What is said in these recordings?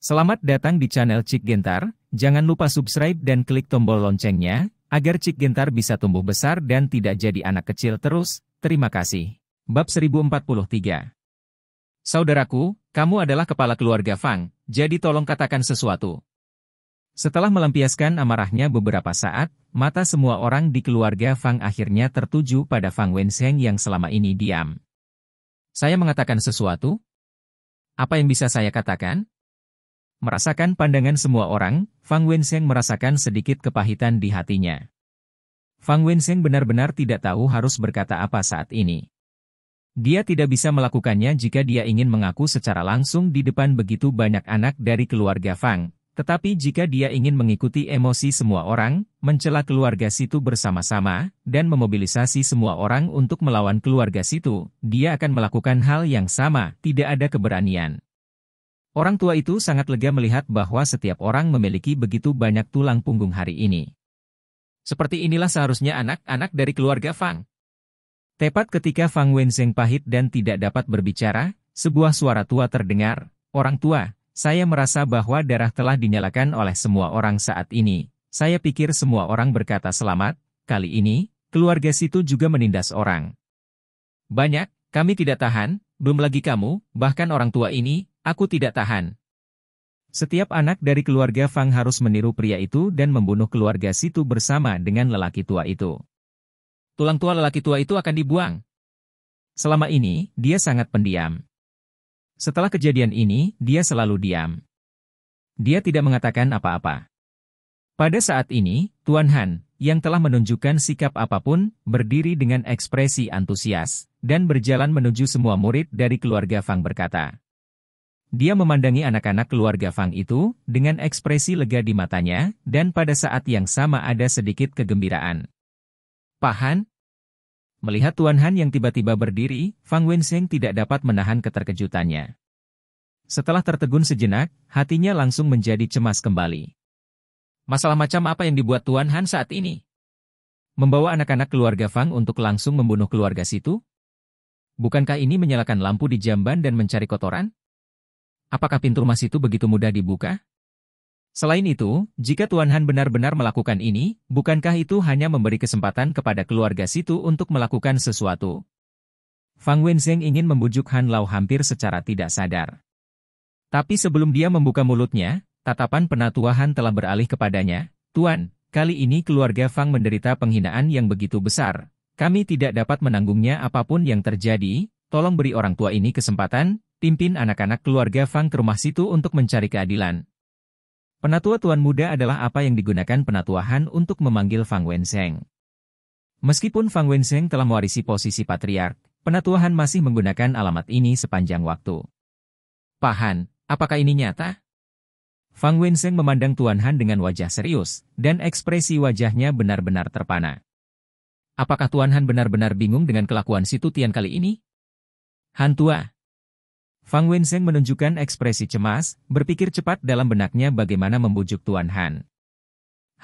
Selamat datang di channel Cik Gentar, jangan lupa subscribe dan klik tombol loncengnya, agar Cik Gentar bisa tumbuh besar dan tidak jadi anak kecil terus, terima kasih. Bab 1043 Saudaraku, kamu adalah kepala keluarga Fang, jadi tolong katakan sesuatu. Setelah melampiaskan amarahnya beberapa saat, mata semua orang di keluarga Fang akhirnya tertuju pada Fang Wenseng yang selama ini diam. Saya mengatakan sesuatu? Apa yang bisa saya katakan? Merasakan pandangan semua orang, Fang Wenseng merasakan sedikit kepahitan di hatinya. Fang Wenseng benar-benar tidak tahu harus berkata apa saat ini. Dia tidak bisa melakukannya jika dia ingin mengaku secara langsung di depan begitu banyak anak dari keluarga Fang, tetapi jika dia ingin mengikuti emosi semua orang, mencela keluarga situ bersama-sama, dan memobilisasi semua orang untuk melawan keluarga situ, dia akan melakukan hal yang sama, tidak ada keberanian. Orang tua itu sangat lega melihat bahwa setiap orang memiliki begitu banyak tulang punggung hari ini. Seperti inilah seharusnya anak-anak dari keluarga Fang. Tepat ketika Fang Wenzeng pahit dan tidak dapat berbicara, sebuah suara tua terdengar, Orang tua, saya merasa bahwa darah telah dinyalakan oleh semua orang saat ini. Saya pikir semua orang berkata selamat, kali ini, keluarga situ juga menindas orang. Banyak, kami tidak tahan, belum lagi kamu, bahkan orang tua ini, Aku tidak tahan. Setiap anak dari keluarga Fang harus meniru pria itu dan membunuh keluarga Situ bersama dengan lelaki tua itu. Tulang tua lelaki tua itu akan dibuang. Selama ini, dia sangat pendiam. Setelah kejadian ini, dia selalu diam. Dia tidak mengatakan apa-apa. Pada saat ini, Tuan Han, yang telah menunjukkan sikap apapun, berdiri dengan ekspresi antusias, dan berjalan menuju semua murid dari keluarga Fang berkata, dia memandangi anak-anak keluarga Fang itu dengan ekspresi lega di matanya dan pada saat yang sama ada sedikit kegembiraan. Pahan? Melihat Tuan Han yang tiba-tiba berdiri, Fang Wenxing tidak dapat menahan keterkejutannya. Setelah tertegun sejenak, hatinya langsung menjadi cemas kembali. Masalah macam apa yang dibuat Tuan Han saat ini? Membawa anak-anak keluarga Fang untuk langsung membunuh keluarga situ? Bukankah ini menyalakan lampu di jamban dan mencari kotoran? apakah pintu emas itu begitu mudah dibuka? Selain itu, jika Tuan Han benar-benar melakukan ini, bukankah itu hanya memberi kesempatan kepada keluarga situ untuk melakukan sesuatu? Fang Wenzeng ingin membujuk Han Lao hampir secara tidak sadar. Tapi sebelum dia membuka mulutnya, tatapan penatua Han telah beralih kepadanya, Tuan, kali ini keluarga Fang menderita penghinaan yang begitu besar. Kami tidak dapat menanggungnya apapun yang terjadi, tolong beri orang tua ini kesempatan, pimpin anak-anak keluarga Fang ke rumah situ untuk mencari keadilan. Penatua Tuan Muda adalah apa yang digunakan penatuahan untuk memanggil Fang Wenseng. Meskipun Fang Wenseng telah mewarisi posisi patriark, penatuahan masih menggunakan alamat ini sepanjang waktu. Pak Han, apakah ini nyata? Fang Wenseng memandang Tuan Han dengan wajah serius, dan ekspresi wajahnya benar-benar terpana. Apakah Tuan Han benar-benar bingung dengan kelakuan Situ Tian kali ini? Han tua, Fang Wenzheng menunjukkan ekspresi cemas, berpikir cepat dalam benaknya bagaimana membujuk Tuan Han.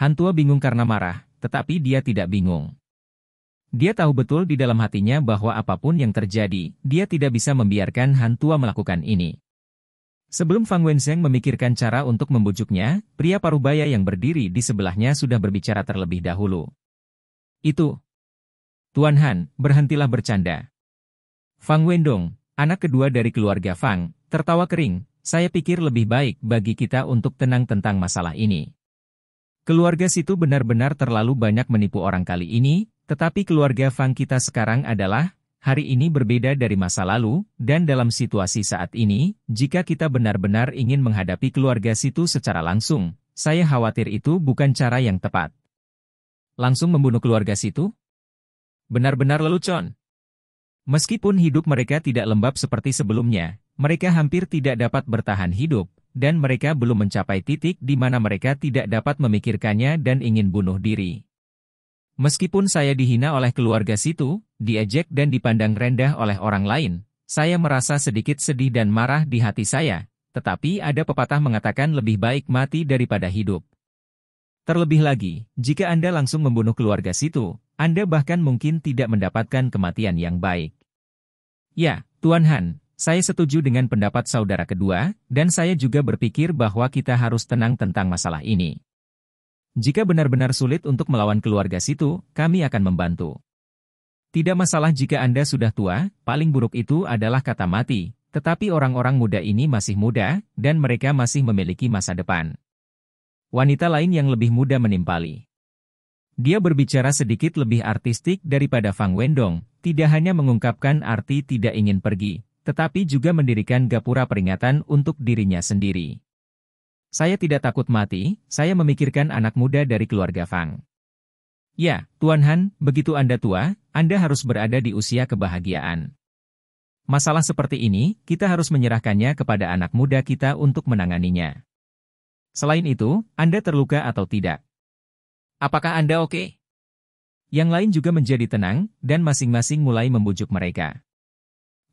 Han Tua bingung karena marah, tetapi dia tidak bingung. Dia tahu betul di dalam hatinya bahwa apapun yang terjadi, dia tidak bisa membiarkan Han Tua melakukan ini. Sebelum Fang Wenzheng memikirkan cara untuk membujuknya, pria parubaya yang berdiri di sebelahnya sudah berbicara terlebih dahulu. Itu. Tuan Han, berhentilah bercanda. Fang Wendong, anak kedua dari keluarga Fang, tertawa kering, saya pikir lebih baik bagi kita untuk tenang tentang masalah ini. Keluarga situ benar-benar terlalu banyak menipu orang kali ini, tetapi keluarga Fang kita sekarang adalah, hari ini berbeda dari masa lalu, dan dalam situasi saat ini, jika kita benar-benar ingin menghadapi keluarga situ secara langsung, saya khawatir itu bukan cara yang tepat. Langsung membunuh keluarga situ? Benar-benar lelucon. Meskipun hidup mereka tidak lembab seperti sebelumnya, mereka hampir tidak dapat bertahan hidup, dan mereka belum mencapai titik di mana mereka tidak dapat memikirkannya dan ingin bunuh diri. Meskipun saya dihina oleh keluarga situ, diejek dan dipandang rendah oleh orang lain, saya merasa sedikit sedih dan marah di hati saya, tetapi ada pepatah mengatakan lebih baik mati daripada hidup. Terlebih lagi, jika Anda langsung membunuh keluarga situ, Anda bahkan mungkin tidak mendapatkan kematian yang baik. Ya, Tuan Han, saya setuju dengan pendapat saudara kedua, dan saya juga berpikir bahwa kita harus tenang tentang masalah ini. Jika benar-benar sulit untuk melawan keluarga situ, kami akan membantu. Tidak masalah jika Anda sudah tua, paling buruk itu adalah kata mati, tetapi orang-orang muda ini masih muda, dan mereka masih memiliki masa depan. Wanita lain yang lebih muda menimpali. Dia berbicara sedikit lebih artistik daripada Fang Wendong, tidak hanya mengungkapkan arti tidak ingin pergi, tetapi juga mendirikan gapura peringatan untuk dirinya sendiri. Saya tidak takut mati, saya memikirkan anak muda dari keluarga Fang. Ya, Tuan Han, begitu Anda tua, Anda harus berada di usia kebahagiaan. Masalah seperti ini, kita harus menyerahkannya kepada anak muda kita untuk menanganinya. Selain itu, Anda terluka atau tidak? Apakah Anda oke? Okay? Yang lain juga menjadi tenang, dan masing-masing mulai membujuk mereka.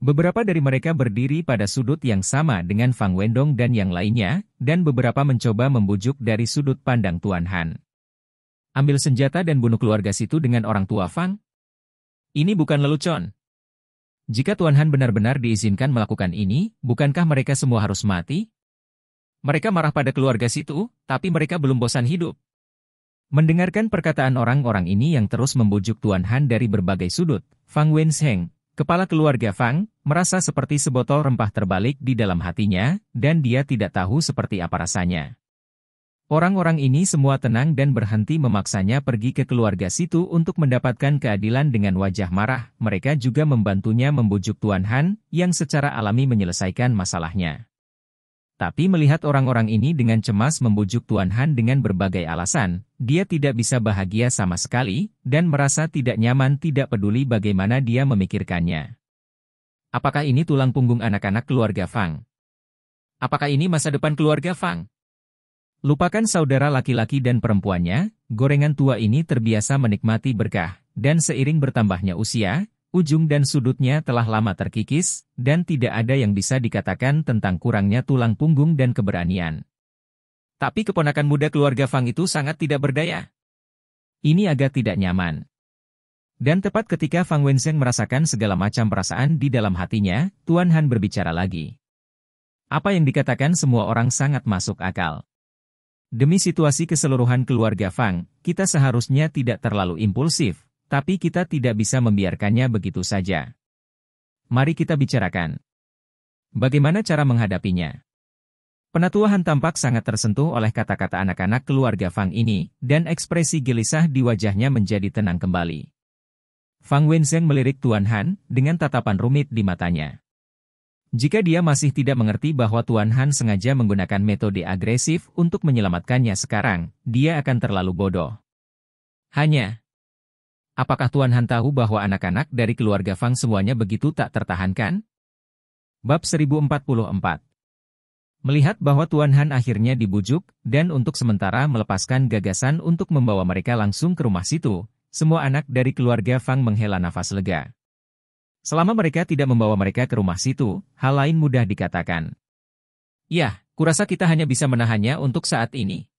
Beberapa dari mereka berdiri pada sudut yang sama dengan Fang Wendong dan yang lainnya, dan beberapa mencoba membujuk dari sudut pandang Tuan Han. Ambil senjata dan bunuh keluarga situ dengan orang tua Fang. Ini bukan lelucon. Jika Tuan Han benar-benar diizinkan melakukan ini, bukankah mereka semua harus mati? Mereka marah pada keluarga situ, tapi mereka belum bosan hidup. Mendengarkan perkataan orang-orang ini yang terus membujuk Tuan Han dari berbagai sudut, Fang Wensheng, kepala keluarga Fang, merasa seperti sebotol rempah terbalik di dalam hatinya, dan dia tidak tahu seperti apa rasanya. Orang-orang ini semua tenang dan berhenti memaksanya pergi ke keluarga situ untuk mendapatkan keadilan dengan wajah marah. Mereka juga membantunya membujuk Tuan Han, yang secara alami menyelesaikan masalahnya. Tapi melihat orang-orang ini dengan cemas membujuk Tuan Han dengan berbagai alasan, dia tidak bisa bahagia sama sekali, dan merasa tidak nyaman tidak peduli bagaimana dia memikirkannya. Apakah ini tulang punggung anak-anak keluarga Fang? Apakah ini masa depan keluarga Fang? Lupakan saudara laki-laki dan perempuannya, gorengan tua ini terbiasa menikmati berkah, dan seiring bertambahnya usia, ujung dan sudutnya telah lama terkikis, dan tidak ada yang bisa dikatakan tentang kurangnya tulang punggung dan keberanian. Tapi keponakan muda keluarga Fang itu sangat tidak berdaya. Ini agak tidak nyaman. Dan tepat ketika Fang Wenzhen merasakan segala macam perasaan di dalam hatinya, Tuan Han berbicara lagi. Apa yang dikatakan semua orang sangat masuk akal. Demi situasi keseluruhan keluarga Fang, kita seharusnya tidak terlalu impulsif, tapi kita tidak bisa membiarkannya begitu saja. Mari kita bicarakan. Bagaimana cara menghadapinya? Han tampak sangat tersentuh oleh kata-kata anak-anak keluarga Fang ini, dan ekspresi gelisah di wajahnya menjadi tenang kembali. Fang Wenzheng melirik Tuan Han dengan tatapan rumit di matanya. Jika dia masih tidak mengerti bahwa Tuan Han sengaja menggunakan metode agresif untuk menyelamatkannya sekarang, dia akan terlalu bodoh. Hanya, Apakah Tuan Han tahu bahwa anak-anak dari keluarga Fang semuanya begitu tak tertahankan? Bab 1044 Melihat bahwa Tuan Han akhirnya dibujuk, dan untuk sementara melepaskan gagasan untuk membawa mereka langsung ke rumah situ, semua anak dari keluarga Fang menghela nafas lega. Selama mereka tidak membawa mereka ke rumah situ, hal lain mudah dikatakan. Yah, kurasa kita hanya bisa menahannya untuk saat ini.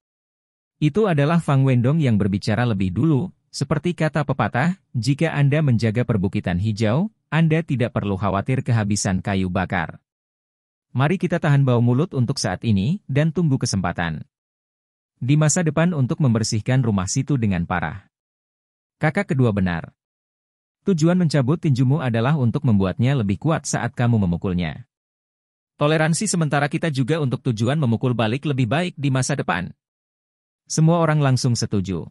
Itu adalah Fang Wendong yang berbicara lebih dulu, seperti kata pepatah, jika Anda menjaga perbukitan hijau, Anda tidak perlu khawatir kehabisan kayu bakar. Mari kita tahan bau mulut untuk saat ini dan tunggu kesempatan. Di masa depan untuk membersihkan rumah situ dengan parah. Kakak kedua benar. Tujuan mencabut tinjumu adalah untuk membuatnya lebih kuat saat kamu memukulnya. Toleransi sementara kita juga untuk tujuan memukul balik lebih baik di masa depan. Semua orang langsung setuju.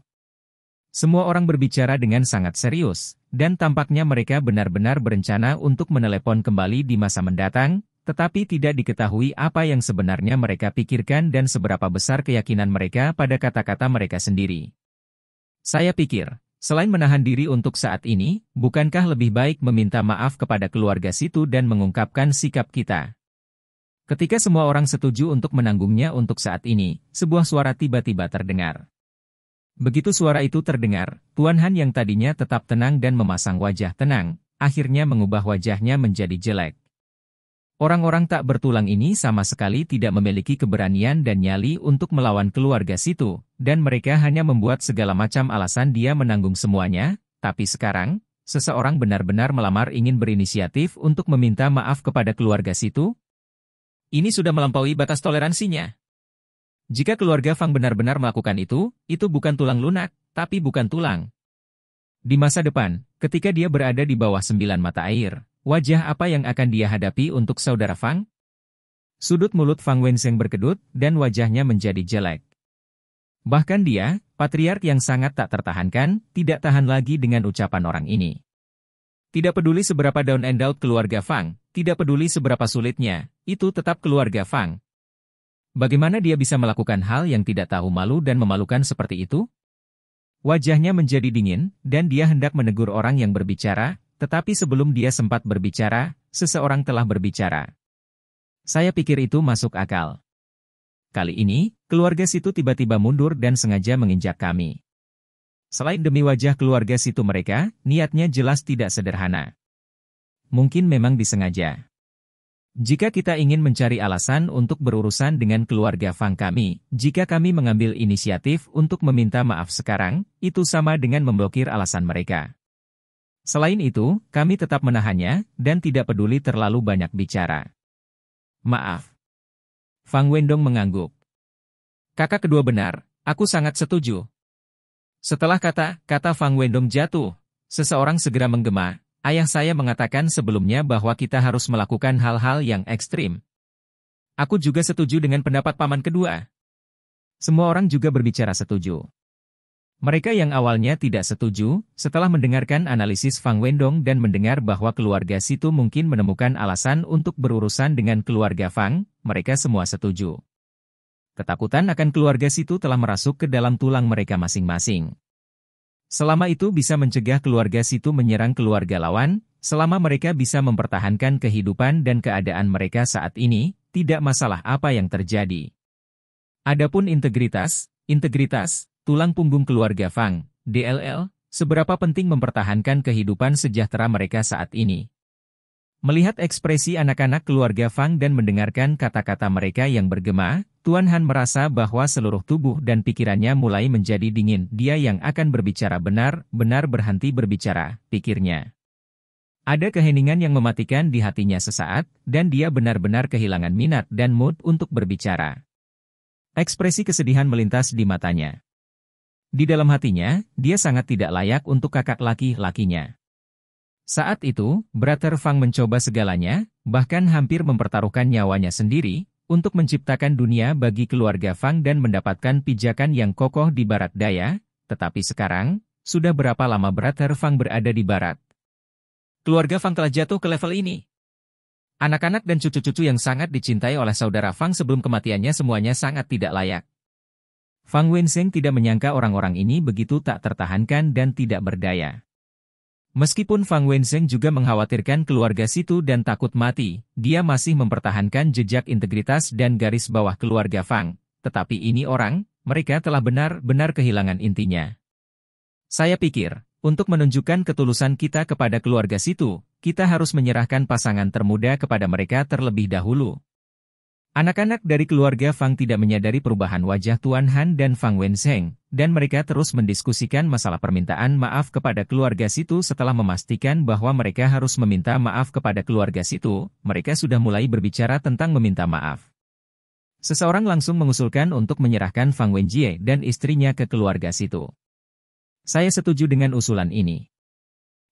Semua orang berbicara dengan sangat serius, dan tampaknya mereka benar-benar berencana untuk menelepon kembali di masa mendatang, tetapi tidak diketahui apa yang sebenarnya mereka pikirkan dan seberapa besar keyakinan mereka pada kata-kata mereka sendiri. Saya pikir, Selain menahan diri untuk saat ini, bukankah lebih baik meminta maaf kepada keluarga situ dan mengungkapkan sikap kita? Ketika semua orang setuju untuk menanggungnya untuk saat ini, sebuah suara tiba-tiba terdengar. Begitu suara itu terdengar, Tuan Han yang tadinya tetap tenang dan memasang wajah tenang, akhirnya mengubah wajahnya menjadi jelek. Orang-orang tak bertulang ini sama sekali tidak memiliki keberanian dan nyali untuk melawan keluarga situ, dan mereka hanya membuat segala macam alasan dia menanggung semuanya, tapi sekarang, seseorang benar-benar melamar ingin berinisiatif untuk meminta maaf kepada keluarga situ? Ini sudah melampaui batas toleransinya. Jika keluarga Fang benar-benar melakukan itu, itu bukan tulang lunak, tapi bukan tulang. Di masa depan, ketika dia berada di bawah sembilan mata air, wajah apa yang akan dia hadapi untuk saudara Fang? Sudut mulut Fang Wenseng berkedut, dan wajahnya menjadi jelek. Bahkan dia, patriark yang sangat tak tertahankan, tidak tahan lagi dengan ucapan orang ini. Tidak peduli seberapa down and out keluarga Fang, tidak peduli seberapa sulitnya, itu tetap keluarga Fang, Bagaimana dia bisa melakukan hal yang tidak tahu malu dan memalukan seperti itu? Wajahnya menjadi dingin, dan dia hendak menegur orang yang berbicara, tetapi sebelum dia sempat berbicara, seseorang telah berbicara. Saya pikir itu masuk akal. Kali ini, keluarga situ tiba-tiba mundur dan sengaja menginjak kami. Selain demi wajah keluarga situ mereka, niatnya jelas tidak sederhana. Mungkin memang disengaja. Jika kita ingin mencari alasan untuk berurusan dengan keluarga Fang kami, jika kami mengambil inisiatif untuk meminta maaf sekarang, itu sama dengan memblokir alasan mereka. Selain itu, kami tetap menahannya dan tidak peduli terlalu banyak bicara. Maaf. Fang Wendong mengangguk. Kakak kedua benar, aku sangat setuju. Setelah kata-kata Fang Wendong jatuh, seseorang segera menggema, Ayah saya mengatakan sebelumnya bahwa kita harus melakukan hal-hal yang ekstrim. Aku juga setuju dengan pendapat paman kedua. Semua orang juga berbicara setuju. Mereka yang awalnya tidak setuju, setelah mendengarkan analisis Fang Wendong dan mendengar bahwa keluarga Situ mungkin menemukan alasan untuk berurusan dengan keluarga Fang, mereka semua setuju. Ketakutan akan keluarga Situ telah merasuk ke dalam tulang mereka masing-masing. Selama itu bisa mencegah keluarga situ menyerang keluarga lawan, selama mereka bisa mempertahankan kehidupan dan keadaan mereka saat ini, tidak masalah apa yang terjadi. Adapun integritas, integritas, tulang punggung keluarga Fang, DLL, seberapa penting mempertahankan kehidupan sejahtera mereka saat ini. Melihat ekspresi anak-anak keluarga Fang dan mendengarkan kata-kata mereka yang bergema, Tuan Han merasa bahwa seluruh tubuh dan pikirannya mulai menjadi dingin. Dia yang akan berbicara benar, benar berhenti berbicara, pikirnya. Ada keheningan yang mematikan di hatinya sesaat, dan dia benar-benar kehilangan minat dan mood untuk berbicara. Ekspresi kesedihan melintas di matanya. Di dalam hatinya, dia sangat tidak layak untuk kakak laki-lakinya. saat itu, Brother Fang mencoba segalanya, bahkan hampir mempertaruhkan nyawanya sendiri, untuk menciptakan dunia bagi keluarga Fang dan mendapatkan pijakan yang kokoh di barat daya, tetapi sekarang, sudah berapa lama brother Fang berada di barat? Keluarga Fang telah jatuh ke level ini. Anak-anak dan cucu-cucu yang sangat dicintai oleh saudara Fang sebelum kematiannya semuanya sangat tidak layak. Fang Wenseng tidak menyangka orang-orang ini begitu tak tertahankan dan tidak berdaya. Meskipun Fang Wenzheng juga mengkhawatirkan keluarga Situ dan takut mati, dia masih mempertahankan jejak integritas dan garis bawah keluarga Fang. Tetapi ini orang, mereka telah benar-benar kehilangan intinya. Saya pikir, untuk menunjukkan ketulusan kita kepada keluarga Situ, kita harus menyerahkan pasangan termuda kepada mereka terlebih dahulu. Anak-anak dari keluarga Fang tidak menyadari perubahan wajah Tuan Han dan Fang Wenzheng, dan mereka terus mendiskusikan masalah permintaan maaf kepada keluarga situ setelah memastikan bahwa mereka harus meminta maaf kepada keluarga situ, mereka sudah mulai berbicara tentang meminta maaf. Seseorang langsung mengusulkan untuk menyerahkan Fang Wenjie dan istrinya ke keluarga situ. Saya setuju dengan usulan ini.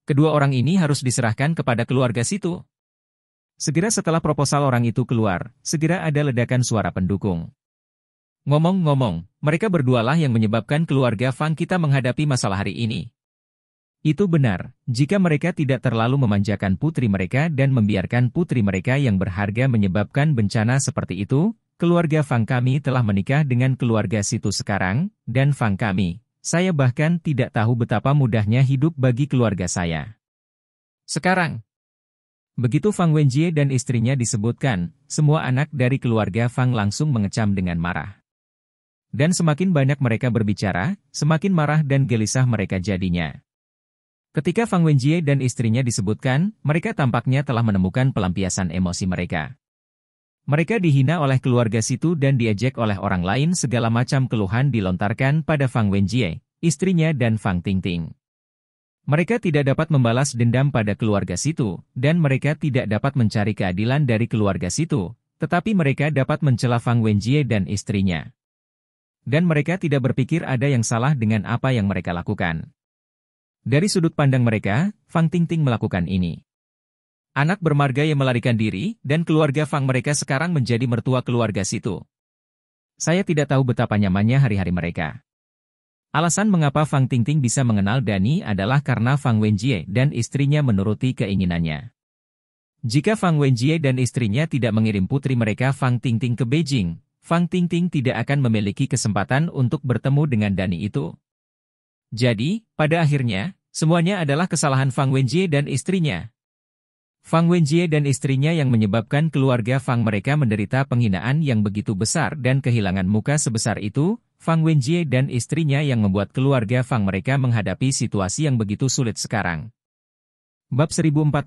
Kedua orang ini harus diserahkan kepada keluarga situ. Segera setelah proposal orang itu keluar, segera ada ledakan suara pendukung. Ngomong-ngomong, mereka berdualah yang menyebabkan keluarga Fang kita menghadapi masalah hari ini. Itu benar, jika mereka tidak terlalu memanjakan putri mereka dan membiarkan putri mereka yang berharga menyebabkan bencana seperti itu, keluarga Fang kami telah menikah dengan keluarga situ sekarang, dan Fang kami, saya bahkan tidak tahu betapa mudahnya hidup bagi keluarga saya. Sekarang, begitu Fang Wenjie dan istrinya disebutkan, semua anak dari keluarga Fang langsung mengecam dengan marah. Dan semakin banyak mereka berbicara, semakin marah dan gelisah mereka jadinya. Ketika Fang Wenjie dan istrinya disebutkan, mereka tampaknya telah menemukan pelampiasan emosi mereka. Mereka dihina oleh keluarga situ dan diejek oleh orang lain segala macam keluhan dilontarkan pada Fang Wenjie, istrinya dan Fang Tingting. Mereka tidak dapat membalas dendam pada keluarga situ, dan mereka tidak dapat mencari keadilan dari keluarga situ, tetapi mereka dapat mencela Fang Wenjie dan istrinya. Dan mereka tidak berpikir ada yang salah dengan apa yang mereka lakukan. Dari sudut pandang mereka, Fang Tingting melakukan ini. Anak bermarga yang melarikan diri, dan keluarga Fang mereka sekarang menjadi mertua keluarga situ. Saya tidak tahu betapa nyamannya hari-hari mereka. Alasan mengapa Fang Tingting bisa mengenal Dani adalah karena Fang Wenjie dan istrinya menuruti keinginannya. Jika Fang Wenjie dan istrinya tidak mengirim putri mereka Fang Tingting ke Beijing, Fang Ting Ting tidak akan memiliki kesempatan untuk bertemu dengan Dani itu. Jadi, pada akhirnya, semuanya adalah kesalahan Fang Wenjie dan istrinya. Fang Wenjie dan istrinya yang menyebabkan keluarga Fang mereka menderita penghinaan yang begitu besar dan kehilangan muka sebesar itu, Fang Wenjie dan istrinya yang membuat keluarga Fang mereka menghadapi situasi yang begitu sulit sekarang. Bab 1045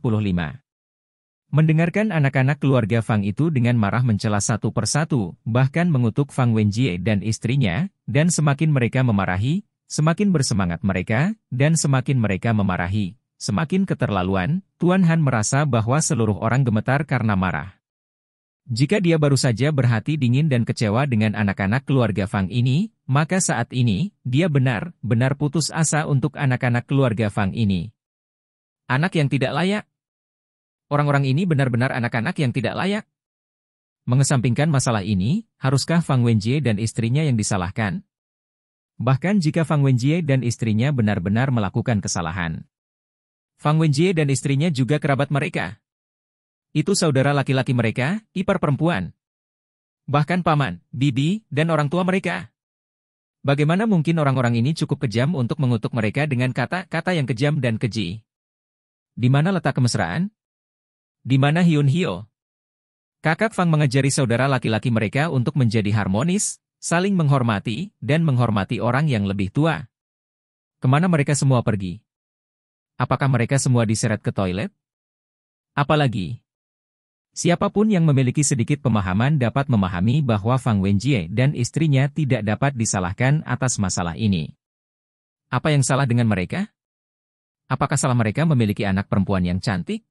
Mendengarkan anak-anak keluarga Fang itu dengan marah mencela satu persatu, bahkan mengutuk Fang Wenjie dan istrinya, dan semakin mereka memarahi, semakin bersemangat mereka, dan semakin mereka memarahi, semakin keterlaluan, Tuan Han merasa bahwa seluruh orang gemetar karena marah. Jika dia baru saja berhati dingin dan kecewa dengan anak-anak keluarga Fang ini, maka saat ini, dia benar, benar putus asa untuk anak-anak keluarga Fang ini. Anak yang tidak layak, Orang-orang ini benar-benar anak-anak yang tidak layak. Mengesampingkan masalah ini, haruskah Fang Wenjie dan istrinya yang disalahkan? Bahkan jika Fang Wenjie dan istrinya benar-benar melakukan kesalahan. Fang Wenjie dan istrinya juga kerabat mereka. Itu saudara laki-laki mereka, ipar perempuan. Bahkan paman, bibi, dan orang tua mereka. Bagaimana mungkin orang-orang ini cukup kejam untuk mengutuk mereka dengan kata-kata yang kejam dan keji? Di mana letak kemesraan? Di mana Hyun Hyo? Kakak Fang mengajari saudara laki-laki mereka untuk menjadi harmonis, saling menghormati, dan menghormati orang yang lebih tua. Kemana mereka semua pergi? Apakah mereka semua diseret ke toilet? Apalagi, siapapun yang memiliki sedikit pemahaman dapat memahami bahwa Fang Wenjie dan istrinya tidak dapat disalahkan atas masalah ini. Apa yang salah dengan mereka? Apakah salah mereka memiliki anak perempuan yang cantik?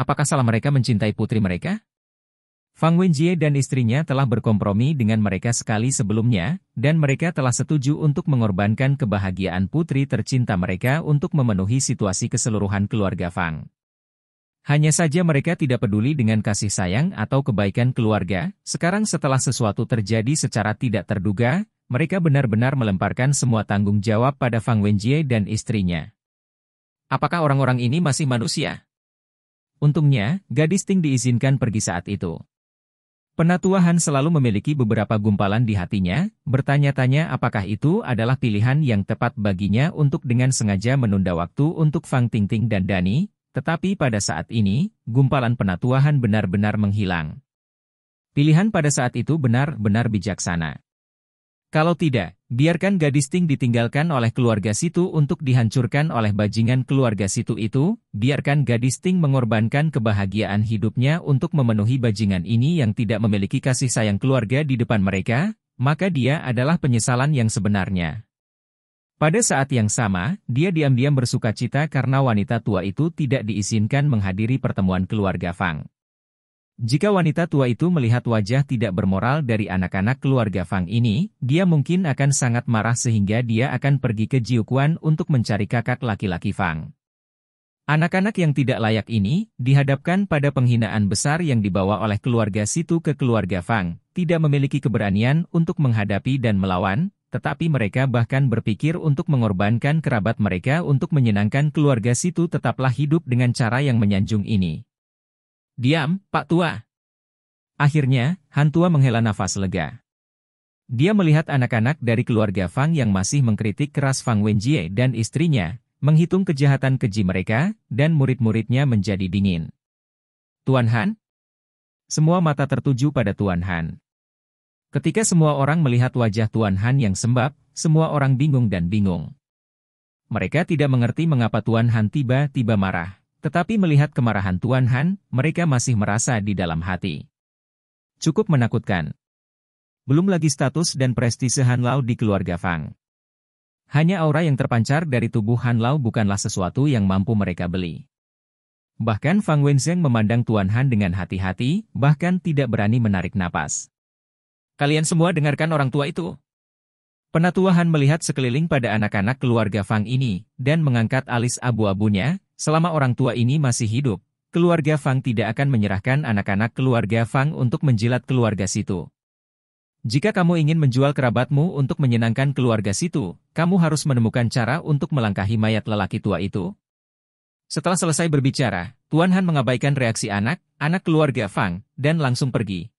Apakah salah mereka mencintai putri mereka? Fang Wenjie dan istrinya telah berkompromi dengan mereka sekali sebelumnya, dan mereka telah setuju untuk mengorbankan kebahagiaan putri tercinta mereka untuk memenuhi situasi keseluruhan keluarga Fang. Hanya saja mereka tidak peduli dengan kasih sayang atau kebaikan keluarga, sekarang setelah sesuatu terjadi secara tidak terduga, mereka benar-benar melemparkan semua tanggung jawab pada Fang Wenjie dan istrinya. Apakah orang-orang ini masih manusia? Untungnya, gadis Ting diizinkan pergi saat itu. Penatuahan selalu memiliki beberapa gumpalan di hatinya, bertanya-tanya apakah itu adalah pilihan yang tepat baginya untuk dengan sengaja menunda waktu untuk Fang Tingting dan Dani, tetapi pada saat ini, gumpalan penatuahan benar-benar menghilang. Pilihan pada saat itu benar-benar bijaksana. Kalau tidak, Biarkan gadis Ting ditinggalkan oleh keluarga situ untuk dihancurkan oleh bajingan keluarga situ itu, biarkan gadis Ting mengorbankan kebahagiaan hidupnya untuk memenuhi bajingan ini yang tidak memiliki kasih sayang keluarga di depan mereka, maka dia adalah penyesalan yang sebenarnya. Pada saat yang sama, dia diam-diam bersuka cita karena wanita tua itu tidak diizinkan menghadiri pertemuan keluarga Fang. Jika wanita tua itu melihat wajah tidak bermoral dari anak-anak keluarga Fang ini, dia mungkin akan sangat marah sehingga dia akan pergi ke Jiukuan untuk mencari kakak laki-laki Fang. Anak-anak yang tidak layak ini dihadapkan pada penghinaan besar yang dibawa oleh keluarga Situ ke keluarga Fang, tidak memiliki keberanian untuk menghadapi dan melawan, tetapi mereka bahkan berpikir untuk mengorbankan kerabat mereka untuk menyenangkan keluarga Situ tetaplah hidup dengan cara yang menyanjung ini. Diam, Pak Tua. Akhirnya, Han Tua menghela nafas lega. Dia melihat anak-anak dari keluarga Fang yang masih mengkritik keras Fang Wenjie dan istrinya, menghitung kejahatan keji mereka, dan murid-muridnya menjadi dingin. Tuan Han? Semua mata tertuju pada Tuan Han. Ketika semua orang melihat wajah Tuan Han yang sembab, semua orang bingung dan bingung. Mereka tidak mengerti mengapa Tuan Han tiba-tiba marah. Tetapi melihat kemarahan Tuan Han, mereka masih merasa di dalam hati. Cukup menakutkan. Belum lagi status dan prestise Han Lao di keluarga Fang. Hanya aura yang terpancar dari tubuh Han Lao bukanlah sesuatu yang mampu mereka beli. Bahkan Fang Wenzheng memandang Tuan Han dengan hati-hati, bahkan tidak berani menarik napas. Kalian semua dengarkan orang tua itu. Penatua Han melihat sekeliling pada anak-anak keluarga Fang ini, dan mengangkat alis abu-abunya, Selama orang tua ini masih hidup, keluarga Fang tidak akan menyerahkan anak-anak keluarga Fang untuk menjilat keluarga situ. Jika kamu ingin menjual kerabatmu untuk menyenangkan keluarga situ, kamu harus menemukan cara untuk melangkahi mayat lelaki tua itu. Setelah selesai berbicara, Tuan Han mengabaikan reaksi anak, anak keluarga Fang, dan langsung pergi.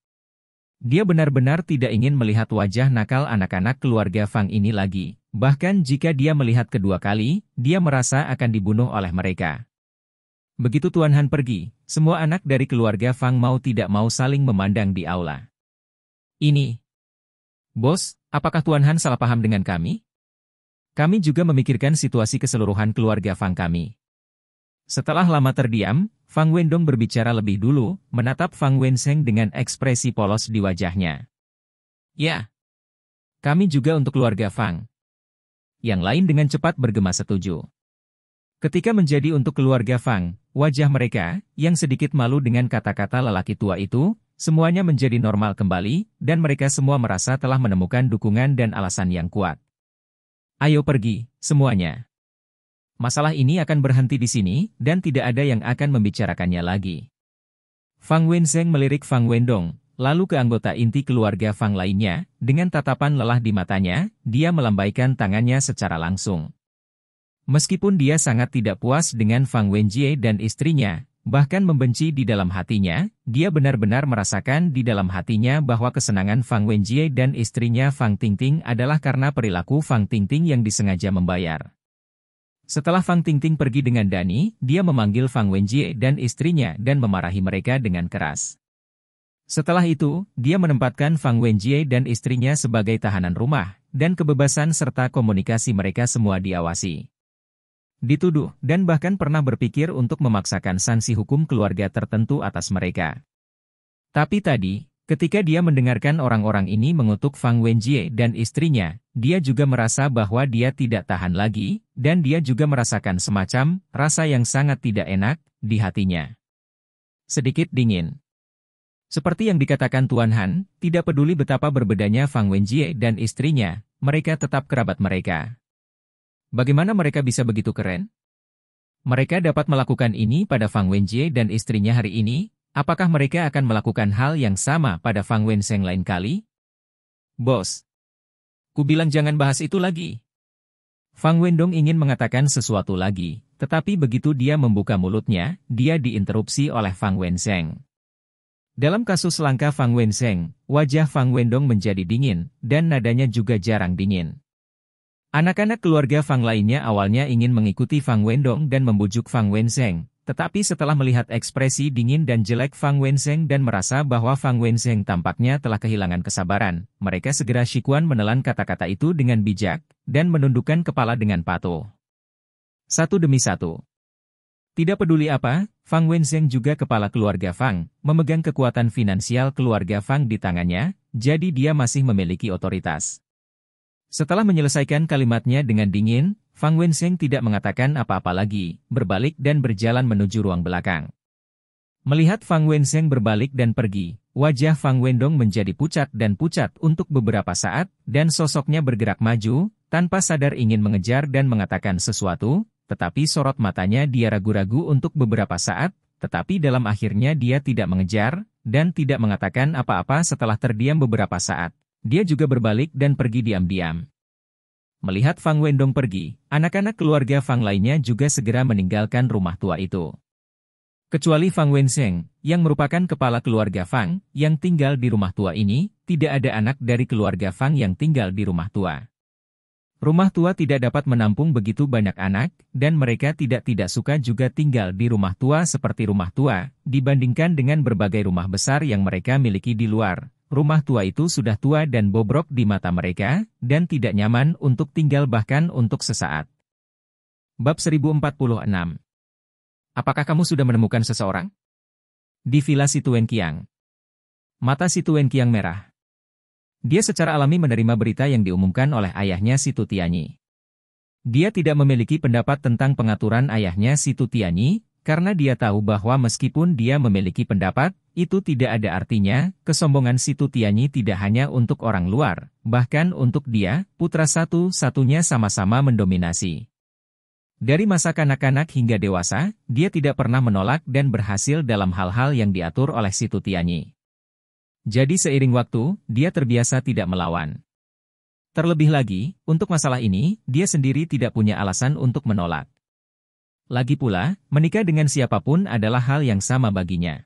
Dia benar-benar tidak ingin melihat wajah nakal anak-anak keluarga Fang ini lagi. Bahkan jika dia melihat kedua kali, dia merasa akan dibunuh oleh mereka. Begitu Tuan Han pergi, semua anak dari keluarga Fang mau tidak mau saling memandang di aula. Ini. Bos, apakah Tuan Han salah paham dengan kami? Kami juga memikirkan situasi keseluruhan keluarga Fang kami. Setelah lama terdiam, Fang Wendong berbicara lebih dulu, menatap Fang Wenseng dengan ekspresi polos di wajahnya. Ya. Kami juga untuk keluarga Fang, yang lain dengan cepat bergema setuju. Ketika menjadi untuk keluarga Fang, wajah mereka, yang sedikit malu dengan kata-kata lelaki tua itu, semuanya menjadi normal kembali, dan mereka semua merasa telah menemukan dukungan dan alasan yang kuat. Ayo pergi, semuanya. Masalah ini akan berhenti di sini, dan tidak ada yang akan membicarakannya lagi. Fang Wenzeng melirik Fang Wendong, Lalu ke anggota inti keluarga Fang lainnya, dengan tatapan lelah di matanya, dia melambaikan tangannya secara langsung. Meskipun dia sangat tidak puas dengan Fang Wenjie dan istrinya, bahkan membenci di dalam hatinya, dia benar-benar merasakan di dalam hatinya bahwa kesenangan Fang Wenjie dan istrinya Fang Tingting adalah karena perilaku Fang Tingting yang disengaja membayar. Setelah Fang Tingting pergi dengan Dani, dia memanggil Fang Wenjie dan istrinya dan memarahi mereka dengan keras. Setelah itu, dia menempatkan Fang Wenjie dan istrinya sebagai tahanan rumah, dan kebebasan serta komunikasi mereka semua diawasi. Dituduh, dan bahkan pernah berpikir untuk memaksakan sanksi hukum keluarga tertentu atas mereka. Tapi tadi, ketika dia mendengarkan orang-orang ini mengutuk Fang Wenjie dan istrinya, dia juga merasa bahwa dia tidak tahan lagi, dan dia juga merasakan semacam rasa yang sangat tidak enak di hatinya. Sedikit dingin. Seperti yang dikatakan Tuan Han, tidak peduli betapa berbedanya Fang Wenjie dan istrinya, mereka tetap kerabat mereka. Bagaimana mereka bisa begitu keren? Mereka dapat melakukan ini pada Fang Wenjie dan istrinya hari ini, apakah mereka akan melakukan hal yang sama pada Fang Wenseng lain kali? Bos. Ku bilang jangan bahas itu lagi. Fang Wendong ingin mengatakan sesuatu lagi, tetapi begitu dia membuka mulutnya, dia diinterupsi oleh Fang Wenseng. Dalam kasus langka Fang Wenzeng, wajah Fang Wendong menjadi dingin, dan nadanya juga jarang dingin. Anak-anak keluarga Fang lainnya awalnya ingin mengikuti Fang Wendong dan membujuk Fang Wenzeng, tetapi setelah melihat ekspresi dingin dan jelek Fang Wenzeng dan merasa bahwa Fang Wenzeng tampaknya telah kehilangan kesabaran, mereka segera Shikuan menelan kata-kata itu dengan bijak, dan menundukkan kepala dengan patuh. Satu demi satu. Tidak peduli apa, Fang Wenzheng juga kepala keluarga Fang, memegang kekuatan finansial keluarga Fang di tangannya, jadi dia masih memiliki otoritas. Setelah menyelesaikan kalimatnya dengan dingin, Fang Wenzheng tidak mengatakan apa-apa lagi, berbalik dan berjalan menuju ruang belakang. Melihat Fang Wenzheng berbalik dan pergi, wajah Fang Wendong menjadi pucat dan pucat untuk beberapa saat, dan sosoknya bergerak maju, tanpa sadar ingin mengejar dan mengatakan sesuatu, tetapi sorot matanya dia ragu-ragu untuk beberapa saat, tetapi dalam akhirnya dia tidak mengejar, dan tidak mengatakan apa-apa setelah terdiam beberapa saat. Dia juga berbalik dan pergi diam-diam. Melihat Fang Wendong pergi, anak-anak keluarga Fang lainnya juga segera meninggalkan rumah tua itu. Kecuali Fang Wenseng, yang merupakan kepala keluarga Fang, yang tinggal di rumah tua ini, tidak ada anak dari keluarga Fang yang tinggal di rumah tua. Rumah tua tidak dapat menampung begitu banyak anak, dan mereka tidak-tidak suka juga tinggal di rumah tua seperti rumah tua, dibandingkan dengan berbagai rumah besar yang mereka miliki di luar. Rumah tua itu sudah tua dan bobrok di mata mereka, dan tidak nyaman untuk tinggal bahkan untuk sesaat. Bab 1046 Apakah kamu sudah menemukan seseorang? Di Villa Situen Kiang Mata Situen Kiang merah dia secara alami menerima berita yang diumumkan oleh ayahnya Situ Tianyi. Dia tidak memiliki pendapat tentang pengaturan ayahnya Situ Tianyi, karena dia tahu bahwa meskipun dia memiliki pendapat, itu tidak ada artinya, kesombongan Situ Tianyi tidak hanya untuk orang luar, bahkan untuk dia, putra satu-satunya sama-sama mendominasi. Dari masa kanak-kanak hingga dewasa, dia tidak pernah menolak dan berhasil dalam hal-hal yang diatur oleh Situ Tianyi. Jadi seiring waktu, dia terbiasa tidak melawan. Terlebih lagi, untuk masalah ini, dia sendiri tidak punya alasan untuk menolak. Lagi pula, menikah dengan siapapun adalah hal yang sama baginya.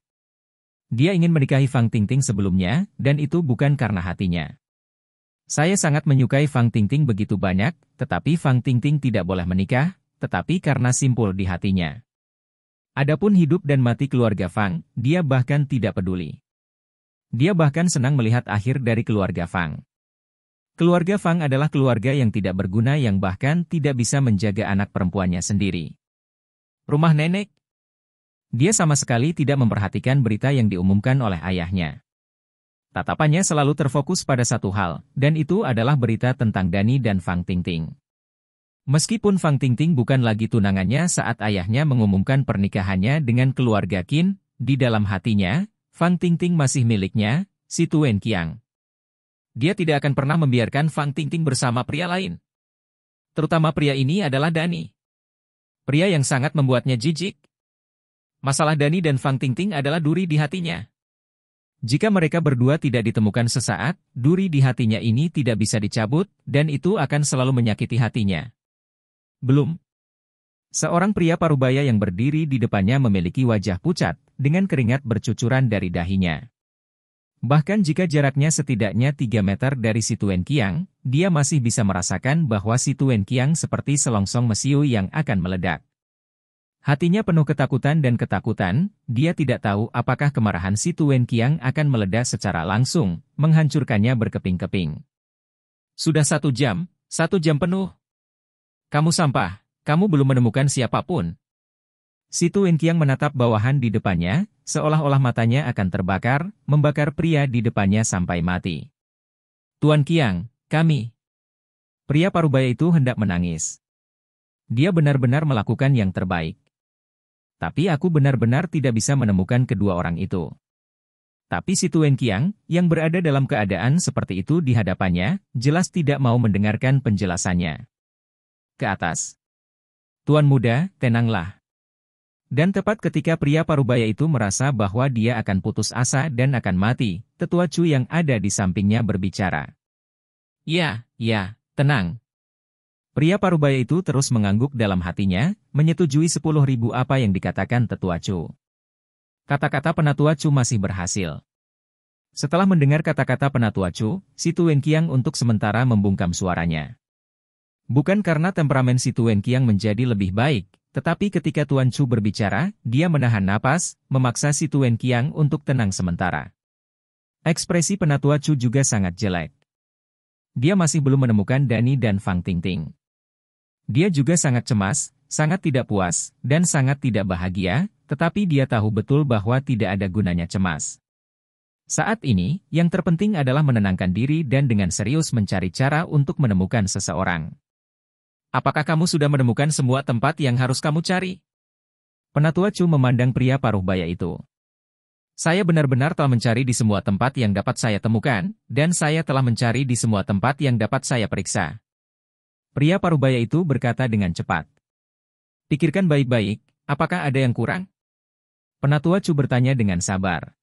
Dia ingin menikahi Fang Tingting sebelumnya, dan itu bukan karena hatinya. Saya sangat menyukai Fang Tingting begitu banyak, tetapi Fang Tingting tidak boleh menikah, tetapi karena simpul di hatinya. Adapun hidup dan mati keluarga Fang, dia bahkan tidak peduli. Dia bahkan senang melihat akhir dari keluarga Fang. Keluarga Fang adalah keluarga yang tidak berguna yang bahkan tidak bisa menjaga anak perempuannya sendiri. Rumah nenek? Dia sama sekali tidak memperhatikan berita yang diumumkan oleh ayahnya. Tatapannya selalu terfokus pada satu hal, dan itu adalah berita tentang Dani dan Fang Ting Ting. Meskipun Fang Ting Ting bukan lagi tunangannya saat ayahnya mengumumkan pernikahannya dengan keluarga Qin, di dalam hatinya, Fan Ting masih miliknya, si Tuen Kiang. Dia tidak akan pernah membiarkan Fan Ting bersama pria lain. Terutama pria ini adalah Dani. Pria yang sangat membuatnya jijik. Masalah Dani dan Fan Ting adalah duri di hatinya. Jika mereka berdua tidak ditemukan sesaat, duri di hatinya ini tidak bisa dicabut, dan itu akan selalu menyakiti hatinya. Belum. Seorang pria parubaya yang berdiri di depannya memiliki wajah pucat, dengan keringat bercucuran dari dahinya. Bahkan jika jaraknya setidaknya 3 meter dari Situen Kiang, dia masih bisa merasakan bahwa Situen Kiang seperti selongsong mesiu yang akan meledak. Hatinya penuh ketakutan dan ketakutan, dia tidak tahu apakah kemarahan Situen Kiang akan meledak secara langsung, menghancurkannya berkeping-keping. Sudah satu jam, satu jam penuh. Kamu sampah, kamu belum menemukan siapapun. Situ Wenqiang menatap bawahan di depannya, seolah-olah matanya akan terbakar, membakar pria di depannya sampai mati. Tuan Kiang, kami. Pria parubaya itu hendak menangis. Dia benar-benar melakukan yang terbaik. Tapi aku benar-benar tidak bisa menemukan kedua orang itu. Tapi Situ Wenqiang, yang berada dalam keadaan seperti itu di hadapannya, jelas tidak mau mendengarkan penjelasannya. Ke atas. Tuan muda, tenanglah. Dan tepat ketika pria parubaya itu merasa bahwa dia akan putus asa dan akan mati, tetua Chu yang ada di sampingnya berbicara. Ya, ya, tenang. Pria parubaya itu terus mengangguk dalam hatinya, menyetujui sepuluh ribu apa yang dikatakan tetua Chu. Kata-kata penatua Chu masih berhasil. Setelah mendengar kata-kata penatua Chu, si Tuen Kiang untuk sementara membungkam suaranya. Bukan karena temperamen si Tuen Kiang menjadi lebih baik, tetapi ketika Tuan Chu berbicara, dia menahan napas, memaksa si Tuan Qiang untuk tenang sementara. Ekspresi penatua Chu juga sangat jelek. Dia masih belum menemukan Dani dan Fang Tingting. Dia juga sangat cemas, sangat tidak puas, dan sangat tidak bahagia, tetapi dia tahu betul bahwa tidak ada gunanya cemas. Saat ini, yang terpenting adalah menenangkan diri dan dengan serius mencari cara untuk menemukan seseorang. Apakah kamu sudah menemukan semua tempat yang harus kamu cari? Penatua Chu memandang pria paruh baya itu. Saya benar-benar telah mencari di semua tempat yang dapat saya temukan, dan saya telah mencari di semua tempat yang dapat saya periksa. Pria paruh baya itu berkata dengan cepat. Pikirkan baik-baik, apakah ada yang kurang? Penatua Chu bertanya dengan sabar.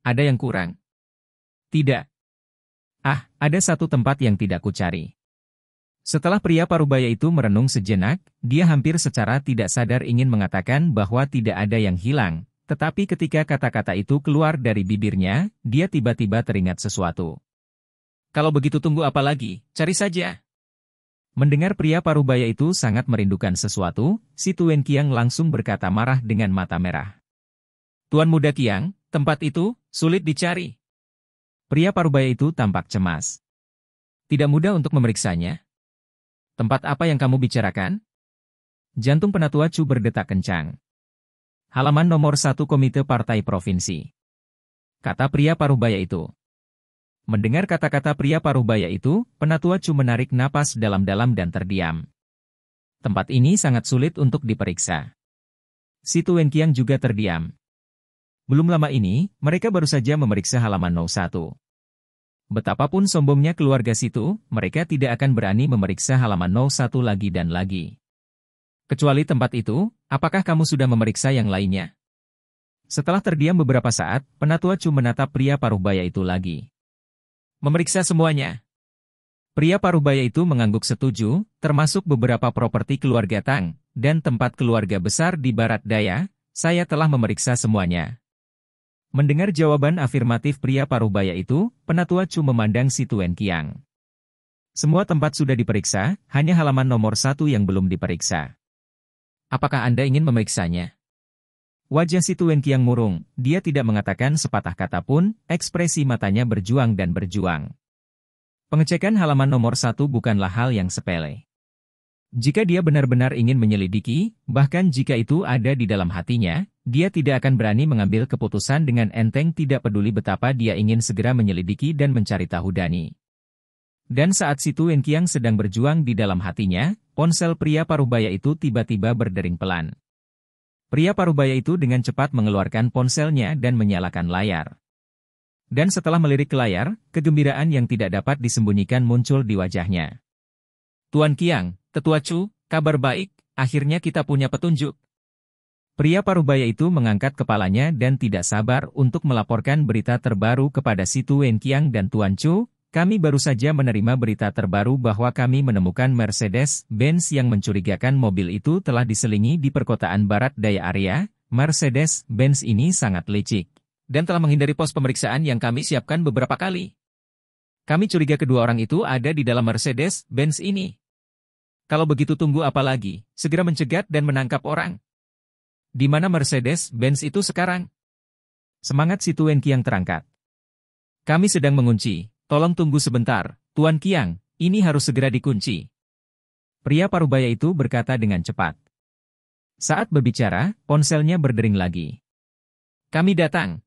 Ada yang kurang? Tidak. Ah, ada satu tempat yang tidak kucari. cari. Setelah pria parubaya itu merenung sejenak, dia hampir secara tidak sadar ingin mengatakan bahwa tidak ada yang hilang, tetapi ketika kata-kata itu keluar dari bibirnya, dia tiba-tiba teringat sesuatu. Kalau begitu tunggu apa lagi, cari saja. Mendengar pria parubaya itu sangat merindukan sesuatu, si Tuen Kiang langsung berkata marah dengan mata merah. Tuan Muda Kiang, tempat itu, sulit dicari. Pria parubaya itu tampak cemas. Tidak mudah untuk memeriksanya, Tempat apa yang kamu bicarakan? Jantung penatua Chu berdetak kencang. Halaman nomor satu Komite Partai Provinsi. Kata pria paruh baya itu. Mendengar kata-kata pria paruh baya itu, penatua Chu menarik napas dalam-dalam dan terdiam. Tempat ini sangat sulit untuk diperiksa. Situ Tuen juga terdiam. Belum lama ini, mereka baru saja memeriksa halaman 01. Betapapun sombongnya keluarga situ, mereka tidak akan berani memeriksa halaman 01 lagi dan lagi. Kecuali tempat itu, apakah kamu sudah memeriksa yang lainnya? Setelah terdiam beberapa saat, penatua Chu menatap pria paruh baya itu lagi. Memeriksa semuanya. Pria paruh baya itu mengangguk setuju, termasuk beberapa properti keluarga Tang, dan tempat keluarga besar di barat daya, saya telah memeriksa semuanya. Mendengar jawaban afirmatif pria parubaya itu, penatua Chu memandang si Tuen Kiang. Semua tempat sudah diperiksa, hanya halaman nomor satu yang belum diperiksa. Apakah Anda ingin memeriksanya? Wajah si Tuen Kiang murung, dia tidak mengatakan sepatah kata pun, ekspresi matanya berjuang dan berjuang. Pengecekan halaman nomor satu bukanlah hal yang sepele. Jika dia benar-benar ingin menyelidiki, bahkan jika itu ada di dalam hatinya, dia tidak akan berani mengambil keputusan dengan enteng tidak peduli betapa dia ingin segera menyelidiki dan mencari tahu Dani. Dan saat situ Kiang sedang berjuang di dalam hatinya, ponsel pria parubaya itu tiba-tiba berdering pelan. Pria parubaya itu dengan cepat mengeluarkan ponselnya dan menyalakan layar. Dan setelah melirik ke layar, kegembiraan yang tidak dapat disembunyikan muncul di wajahnya. Tuan Kiang, Tetua Chu, kabar baik, akhirnya kita punya petunjuk, Pria parubaya itu mengangkat kepalanya dan tidak sabar untuk melaporkan berita terbaru kepada Situ Wenqiang dan Tuan Chu, kami baru saja menerima berita terbaru bahwa kami menemukan Mercedes-Benz yang mencurigakan mobil itu telah diselingi di perkotaan barat daya area. Mercedes-Benz ini sangat licik. Dan telah menghindari pos pemeriksaan yang kami siapkan beberapa kali. Kami curiga kedua orang itu ada di dalam Mercedes-Benz ini. Kalau begitu tunggu apa lagi? Segera mencegat dan menangkap orang. Di mana Mercedes-Benz itu sekarang? Semangat si Tuan Kiang terangkat. Kami sedang mengunci, tolong tunggu sebentar, Tuan Kiang, ini harus segera dikunci. Pria parubaya itu berkata dengan cepat. Saat berbicara, ponselnya berdering lagi. Kami datang.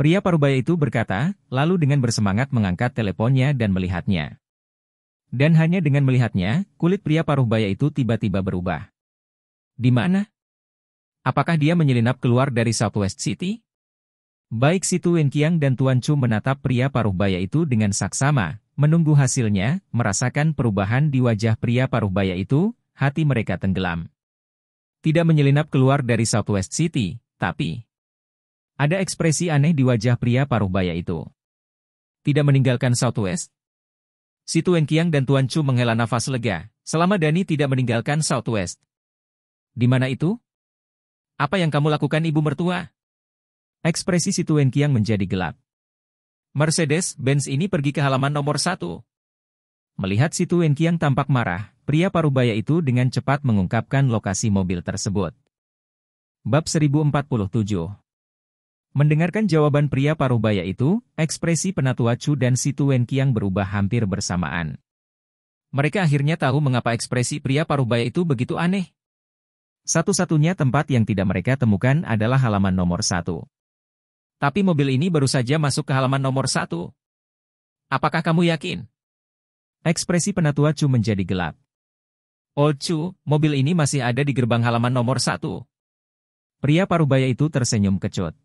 Pria parubaya itu berkata, lalu dengan bersemangat mengangkat teleponnya dan melihatnya. Dan hanya dengan melihatnya, kulit pria paruh baya itu tiba-tiba berubah. Di mana? Apakah dia menyelinap keluar dari Southwest City? Baik Situ Wen Kiang dan Tuan Chu menatap pria paruh baya itu dengan saksama, menunggu hasilnya, merasakan perubahan di wajah pria paruh baya itu, hati mereka tenggelam. Tidak menyelinap keluar dari Southwest City, tapi ada ekspresi aneh di wajah pria paruh baya itu. Tidak meninggalkan Southwest? Situ Wen Kiang dan Tuan Chu menghela nafas lega, selama Dani tidak meninggalkan Southwest. Di mana itu? Apa yang kamu lakukan ibu mertua? Ekspresi si Tuen Kiang menjadi gelap. Mercedes-Benz ini pergi ke halaman nomor satu. Melihat si Tuen Kiang tampak marah, pria parubaya itu dengan cepat mengungkapkan lokasi mobil tersebut. Bab 1047 Mendengarkan jawaban pria parubaya itu, ekspresi penatua Chu dan si Tuen Kiang berubah hampir bersamaan. Mereka akhirnya tahu mengapa ekspresi pria parubaya itu begitu aneh. Satu-satunya tempat yang tidak mereka temukan adalah halaman nomor satu. Tapi mobil ini baru saja masuk ke halaman nomor satu. Apakah kamu yakin? Ekspresi penatua Chu menjadi gelap. Old oh, Chu, mobil ini masih ada di gerbang halaman nomor satu. Pria parubaya itu tersenyum kecut.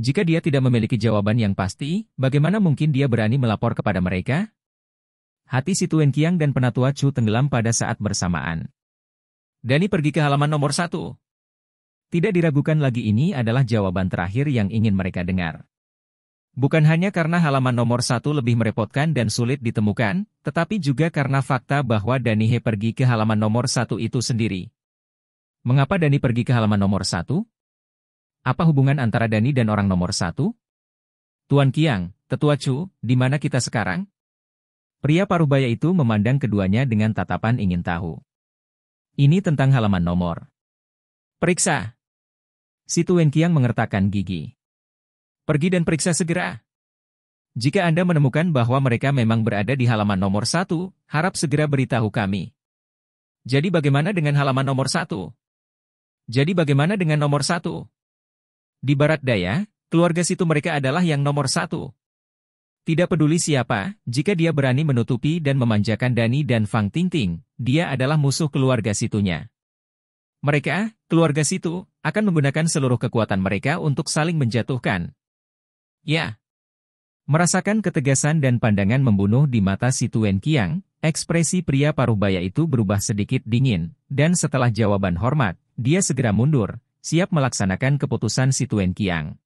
Jika dia tidak memiliki jawaban yang pasti, bagaimana mungkin dia berani melapor kepada mereka? Hati si Tuen Kiang dan penatua Chu tenggelam pada saat bersamaan. Dani pergi ke halaman nomor satu. Tidak diragukan lagi ini adalah jawaban terakhir yang ingin mereka dengar. Bukan hanya karena halaman nomor satu lebih merepotkan dan sulit ditemukan, tetapi juga karena fakta bahwa Danihe pergi ke halaman nomor satu itu sendiri. Mengapa Dani pergi ke halaman nomor satu? Apa hubungan antara Dani dan orang nomor satu? Tuan Kiang, Tetua Chu, di mana kita sekarang? Pria parubaya itu memandang keduanya dengan tatapan ingin tahu. Ini tentang halaman nomor. Periksa. Situ Wenqiang mengertakkan gigi. Pergi dan periksa segera. Jika Anda menemukan bahwa mereka memang berada di halaman nomor satu, harap segera beritahu kami. Jadi bagaimana dengan halaman nomor satu? Jadi bagaimana dengan nomor satu? Di barat daya, keluarga situ mereka adalah yang nomor satu. Tidak peduli siapa, jika dia berani menutupi dan memanjakan Dani dan Fang Tingting, dia adalah musuh keluarga situnya. Mereka, keluarga situ, akan menggunakan seluruh kekuatan mereka untuk saling menjatuhkan. Ya. Merasakan ketegasan dan pandangan membunuh di mata si Tuen Kiang, ekspresi pria paruh baya itu berubah sedikit dingin, dan setelah jawaban hormat, dia segera mundur, siap melaksanakan keputusan si Tuen Kiang.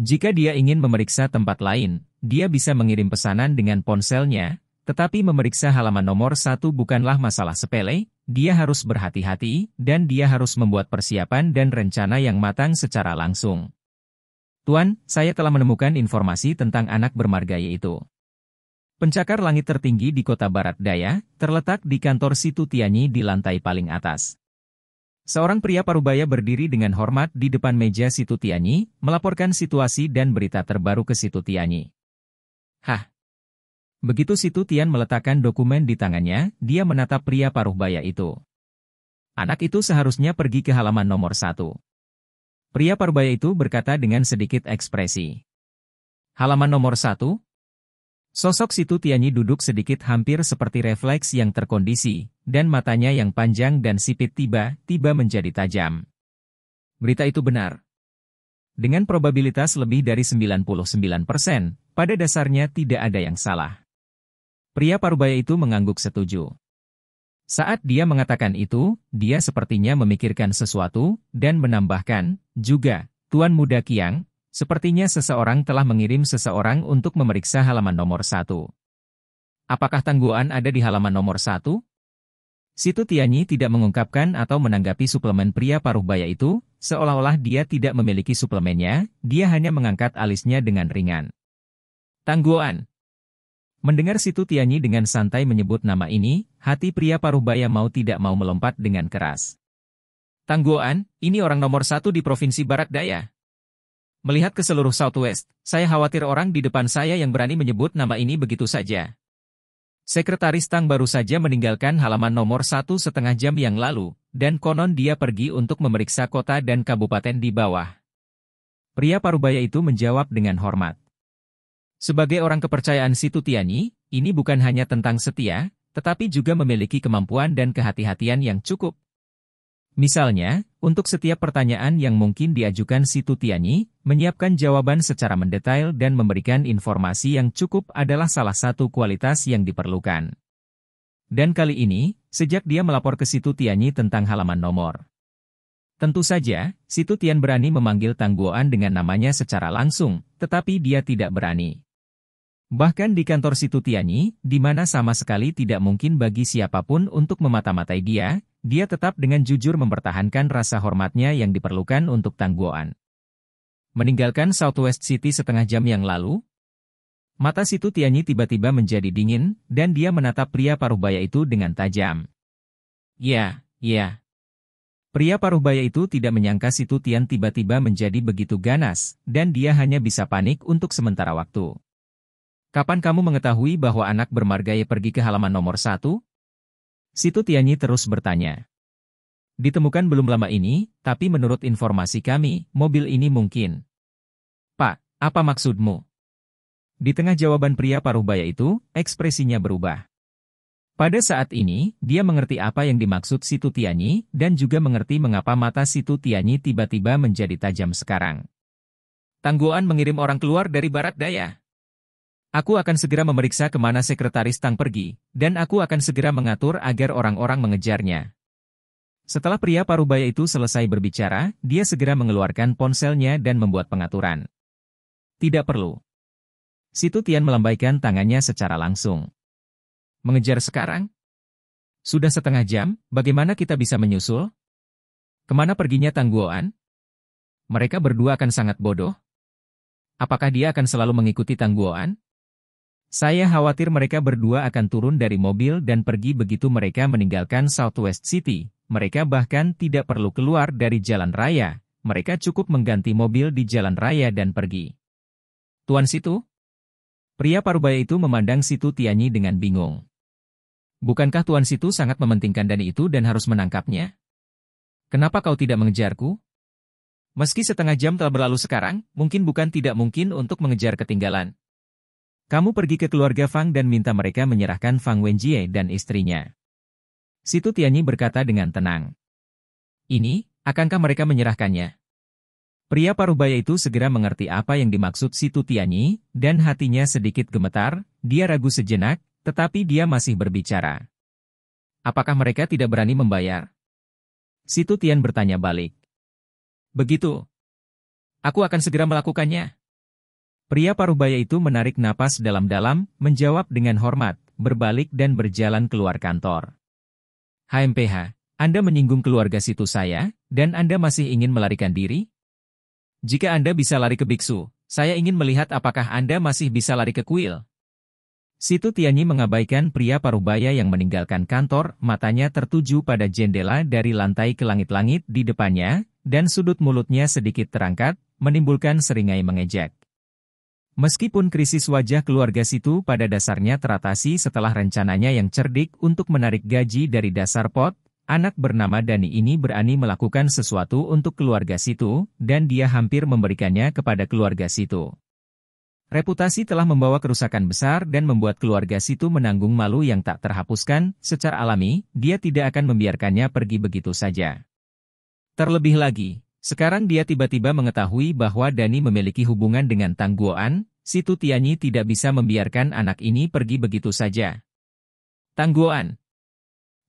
Jika dia ingin memeriksa tempat lain, dia bisa mengirim pesanan dengan ponselnya, tetapi memeriksa halaman nomor satu bukanlah masalah sepele, dia harus berhati-hati, dan dia harus membuat persiapan dan rencana yang matang secara langsung. Tuan, saya telah menemukan informasi tentang anak bermarga itu. Pencakar langit tertinggi di kota Barat Daya, terletak di kantor Situ Tianyi di lantai paling atas. Seorang pria parubaya berdiri dengan hormat di depan meja Situ Tianyi, melaporkan situasi dan berita terbaru ke Situ Tianyi. Hah. Begitu Situ Tian meletakkan dokumen di tangannya, dia menatap pria paruh baya itu. Anak itu seharusnya pergi ke halaman nomor satu. Pria paruh baya itu berkata dengan sedikit ekspresi. Halaman nomor satu? Sosok Situ Tianyi duduk sedikit hampir seperti refleks yang terkondisi, dan matanya yang panjang dan sipit tiba-tiba menjadi tajam. Berita itu benar dengan probabilitas lebih dari 99%, pada dasarnya tidak ada yang salah. Pria parubaya itu mengangguk setuju. Saat dia mengatakan itu, dia sepertinya memikirkan sesuatu, dan menambahkan, juga, Tuan Muda Kiang, sepertinya seseorang telah mengirim seseorang untuk memeriksa halaman nomor satu. Apakah tangguhan ada di halaman nomor satu? Situ Tianyi tidak mengungkapkan atau menanggapi suplemen pria paruh baya itu, seolah-olah dia tidak memiliki suplemennya, dia hanya mengangkat alisnya dengan ringan. Tangguan. Mendengar Situ Tianyi dengan santai menyebut nama ini, hati pria paruh baya mau tidak mau melompat dengan keras. Tangguan, ini orang nomor satu di Provinsi Barat Daya. Melihat ke seluruh Southwest, saya khawatir orang di depan saya yang berani menyebut nama ini begitu saja. Sekretaris Tang baru saja meninggalkan halaman nomor satu setengah jam yang lalu, dan konon dia pergi untuk memeriksa kota dan kabupaten di bawah. Pria parubaya itu menjawab dengan hormat. Sebagai orang kepercayaan Situ Tianyi, ini bukan hanya tentang setia, tetapi juga memiliki kemampuan dan kehati-hatian yang cukup, Misalnya, untuk setiap pertanyaan yang mungkin diajukan si Tutiani, menyiapkan jawaban secara mendetail dan memberikan informasi yang cukup adalah salah satu kualitas yang diperlukan. Dan kali ini, sejak dia melapor ke si Tutiani tentang halaman nomor. Tentu saja, si Tutian berani memanggil Tangguoan dengan namanya secara langsung, tetapi dia tidak berani. Bahkan di kantor si Tutiani, di mana sama sekali tidak mungkin bagi siapapun untuk memata-matai dia, dia tetap dengan jujur mempertahankan rasa hormatnya yang diperlukan untuk Guoan. Meninggalkan Southwest City setengah jam yang lalu, mata situ Tianyi tiba-tiba menjadi dingin, dan dia menatap pria paruh baya itu dengan tajam. Ya, ya. Pria paruh baya itu tidak menyangka situ Tian tiba-tiba menjadi begitu ganas, dan dia hanya bisa panik untuk sementara waktu. Kapan kamu mengetahui bahwa anak bermarga pergi ke halaman nomor satu? Situ Tianyi terus bertanya. Ditemukan belum lama ini, tapi menurut informasi kami, mobil ini mungkin. Pak, apa maksudmu? Di tengah jawaban pria paruh baya itu, ekspresinya berubah. Pada saat ini, dia mengerti apa yang dimaksud Situ Tianyi dan juga mengerti mengapa mata Situ Tianyi tiba-tiba menjadi tajam sekarang. Tangguan mengirim orang keluar dari barat daya. Aku akan segera memeriksa kemana sekretaris Tang pergi, dan aku akan segera mengatur agar orang-orang mengejarnya. Setelah pria parubaya itu selesai berbicara, dia segera mengeluarkan ponselnya dan membuat pengaturan. Tidak perlu. Situ Tian melambaikan tangannya secara langsung. Mengejar sekarang? Sudah setengah jam, bagaimana kita bisa menyusul? Kemana perginya Tang Guoan? Mereka berdua akan sangat bodoh. Apakah dia akan selalu mengikuti Tang Guoan? Saya khawatir mereka berdua akan turun dari mobil dan pergi begitu mereka meninggalkan Southwest City. Mereka bahkan tidak perlu keluar dari jalan raya. Mereka cukup mengganti mobil di jalan raya dan pergi. Tuan Situ? Pria parubaya itu memandang Situ Tianyi dengan bingung. Bukankah Tuan Situ sangat mementingkan Dani itu dan harus menangkapnya? Kenapa kau tidak mengejarku? Meski setengah jam telah berlalu sekarang, mungkin bukan tidak mungkin untuk mengejar ketinggalan, kamu pergi ke keluarga Fang dan minta mereka menyerahkan Fang Wenjie dan istrinya. Situ Tianyi berkata dengan tenang. Ini, akankah mereka menyerahkannya? Pria Parubaya itu segera mengerti apa yang dimaksud Situ Tianyi, dan hatinya sedikit gemetar, dia ragu sejenak, tetapi dia masih berbicara. Apakah mereka tidak berani membayar? Situ Tian bertanya balik. Begitu. Aku akan segera melakukannya. Pria parubaya itu menarik napas dalam-dalam, menjawab dengan hormat, berbalik dan berjalan keluar kantor. HMPH, Anda menyinggung keluarga situ saya, dan Anda masih ingin melarikan diri? Jika Anda bisa lari ke biksu, saya ingin melihat apakah Anda masih bisa lari ke kuil. Situ Tianyi mengabaikan pria parubaya yang meninggalkan kantor, matanya tertuju pada jendela dari lantai ke langit-langit di depannya, dan sudut mulutnya sedikit terangkat, menimbulkan seringai mengejek. Meskipun krisis wajah keluarga situ pada dasarnya teratasi setelah rencananya yang cerdik untuk menarik gaji dari dasar pot, anak bernama Dani ini berani melakukan sesuatu untuk keluarga situ, dan dia hampir memberikannya kepada keluarga situ. Reputasi telah membawa kerusakan besar dan membuat keluarga situ menanggung malu yang tak terhapuskan, secara alami, dia tidak akan membiarkannya pergi begitu saja. Terlebih lagi, sekarang dia tiba-tiba mengetahui bahwa Dani memiliki hubungan dengan Tang Guoan, si Tutianyi tidak bisa membiarkan anak ini pergi begitu saja. Tang Guoan.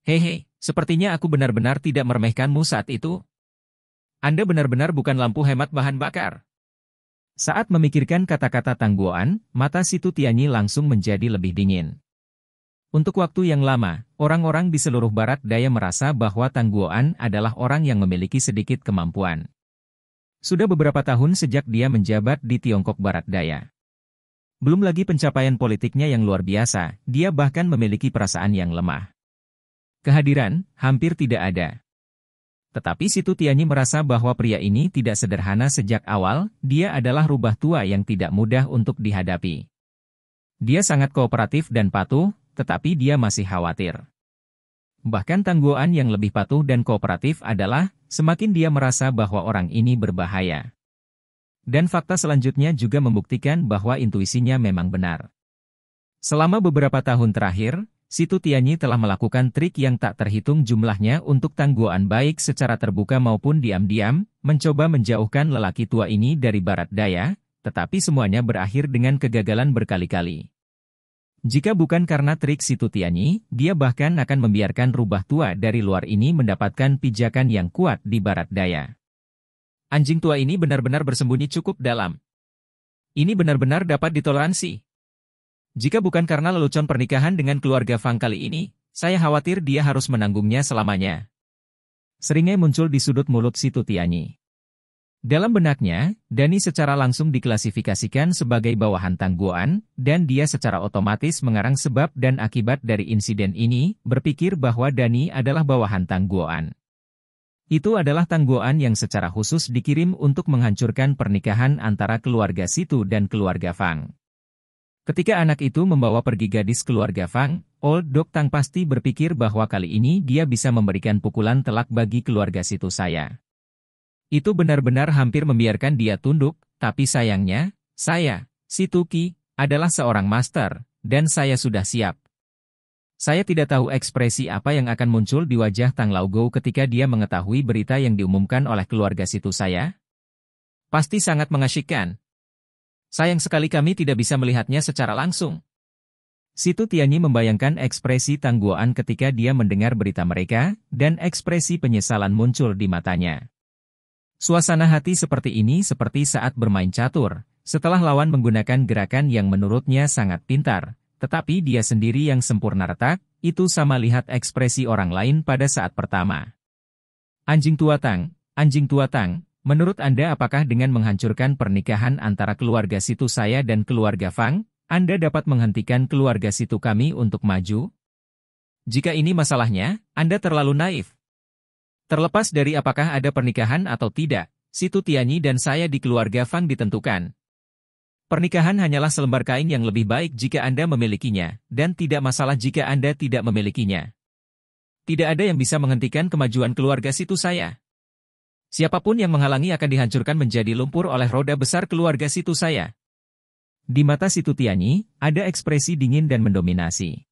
Hehe, sepertinya aku benar-benar tidak meremehkanmu saat itu. Anda benar-benar bukan lampu hemat bahan bakar. Saat memikirkan kata-kata Tang Guoan, mata si Tutianyi langsung menjadi lebih dingin. Untuk waktu yang lama, orang-orang di seluruh barat daya merasa bahwa Tang Guoan adalah orang yang memiliki sedikit kemampuan. Sudah beberapa tahun sejak dia menjabat di Tiongkok Barat Daya. Belum lagi pencapaian politiknya yang luar biasa, dia bahkan memiliki perasaan yang lemah. Kehadiran hampir tidak ada. Tetapi Situ Tianyi merasa bahwa pria ini tidak sederhana sejak awal, dia adalah rubah tua yang tidak mudah untuk dihadapi. Dia sangat kooperatif dan patuh, tetapi dia masih khawatir. Bahkan Tangguan yang lebih patuh dan kooperatif adalah, semakin dia merasa bahwa orang ini berbahaya. Dan fakta selanjutnya juga membuktikan bahwa intuisinya memang benar. Selama beberapa tahun terakhir, Situ Tianyi telah melakukan trik yang tak terhitung jumlahnya untuk Tangguan baik secara terbuka maupun diam-diam, mencoba menjauhkan lelaki tua ini dari barat daya, tetapi semuanya berakhir dengan kegagalan berkali-kali. Jika bukan karena trik Situtianyi, dia bahkan akan membiarkan rubah tua dari luar ini mendapatkan pijakan yang kuat di barat daya. Anjing tua ini benar-benar bersembunyi cukup dalam. Ini benar-benar dapat ditoleransi. Jika bukan karena lelucon pernikahan dengan keluarga Fang kali ini, saya khawatir dia harus menanggungnya selamanya. Seringai muncul di sudut mulut Situtianyi. Dalam benaknya, Dani secara langsung diklasifikasikan sebagai bawahan tangguan, dan dia secara otomatis mengarang sebab dan akibat dari insiden ini, berpikir bahwa Dani adalah bawahan tangguan. Itu adalah tangguhan yang secara khusus dikirim untuk menghancurkan pernikahan antara keluarga Situ dan keluarga Fang. Ketika anak itu membawa pergi gadis keluarga Fang, Old Dog Tang pasti berpikir bahwa kali ini dia bisa memberikan pukulan telak bagi keluarga Situ saya. Itu benar-benar hampir membiarkan dia tunduk, tapi sayangnya, saya, si Tuki, adalah seorang master, dan saya sudah siap. Saya tidak tahu ekspresi apa yang akan muncul di wajah Tang Laugo ketika dia mengetahui berita yang diumumkan oleh keluarga situ saya. Pasti sangat mengasyikkan. Sayang sekali kami tidak bisa melihatnya secara langsung. Situ Tianyi membayangkan ekspresi Guoan ketika dia mendengar berita mereka, dan ekspresi penyesalan muncul di matanya. Suasana hati seperti ini seperti saat bermain catur, setelah lawan menggunakan gerakan yang menurutnya sangat pintar, tetapi dia sendiri yang sempurna retak, itu sama lihat ekspresi orang lain pada saat pertama. Anjing tua tang, anjing tua tang, menurut Anda apakah dengan menghancurkan pernikahan antara keluarga situ saya dan keluarga Fang, Anda dapat menghentikan keluarga situ kami untuk maju? Jika ini masalahnya, Anda terlalu naif, Terlepas dari apakah ada pernikahan atau tidak, situ Tianyi dan saya di keluarga Fang ditentukan. Pernikahan hanyalah selembar kain yang lebih baik jika Anda memilikinya, dan tidak masalah jika Anda tidak memilikinya. Tidak ada yang bisa menghentikan kemajuan keluarga situ saya. Siapapun yang menghalangi akan dihancurkan menjadi lumpur oleh roda besar keluarga situ saya. Di mata situ Tianyi, ada ekspresi dingin dan mendominasi.